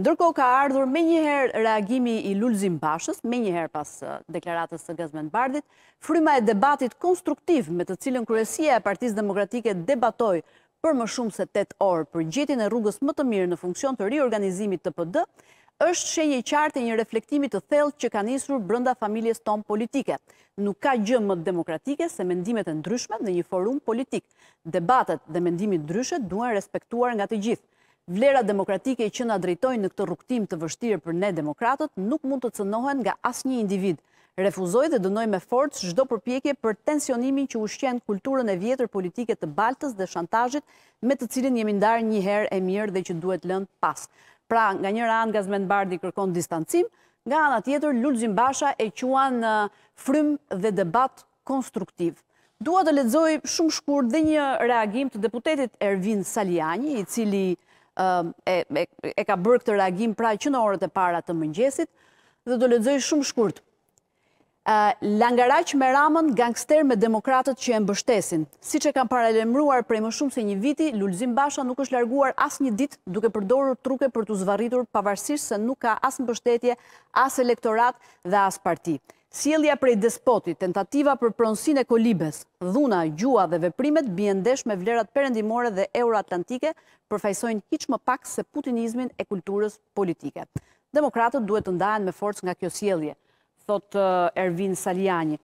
Ndërko ka ardhur me njëherë reagimi i Lulzim Bashës, me njëherë pas deklaratës të gëzmen Bardit, fryma e debatit konstruktiv me të cilën kërësia e partiz demokratike debatoj për më shumë se 8 orë për gjetin e rrugës më të mirë në funksion të riorganizimit të PD, është shenje i qartë e një reflektimit të thellë që ka njësur brënda familjes ton politike. Nuk ka gjë më demokratike se mendimet e ndryshme në një forum politik. Debatet dhe mendimit ndryshet duen respektuar nga të gjithë. Vlera demokratike i që nga drejtojnë në këtë rukëtim të vështirë për ne demokratët nuk mund të cënohen nga asë një individ. Refuzoj dhe dënoj me forcë shdo përpjekje për tensionimin që ushqen kulturën e vjetër politike të baltës dhe shantajit me të cilin jemi ndarë një herë e mirë dhe që duhet lënë pas. Pra, nga njëra anë gazmen bardi kërkon distancim, nga anë atjetër, Lulzim Basha e quan frym dhe debat konstruktiv. Dua të ledzoj shumë shkur dhe një reagim të deputetit Ervin Saliani, i cili e ka bërë këtë reagim pra që në orët e para të mëngjesit, dhe do ledzoj shumë shkurt. Langaraq me ramën gangster me demokratët që e mbështesin. Si që kam paralemruar prej më shumë se një viti, Lullzim Basha nuk është larguar as një dit duke përdorur truke për të zvarritur pavarësisht se nuk ka as mbështetje, as elektorat dhe as parti. Sjelja prej despotit, tentativa për pronsin e kolibes, dhuna, gjua dhe veprimet bjendesh me vlerat perendimore dhe euroatlantike përfajsojnë hiqë më pak se putinizmin e kulturës politike. Demokratët duhet të ndajen me forcë nga kjo sjelje, thot eh, Ervin Saliani.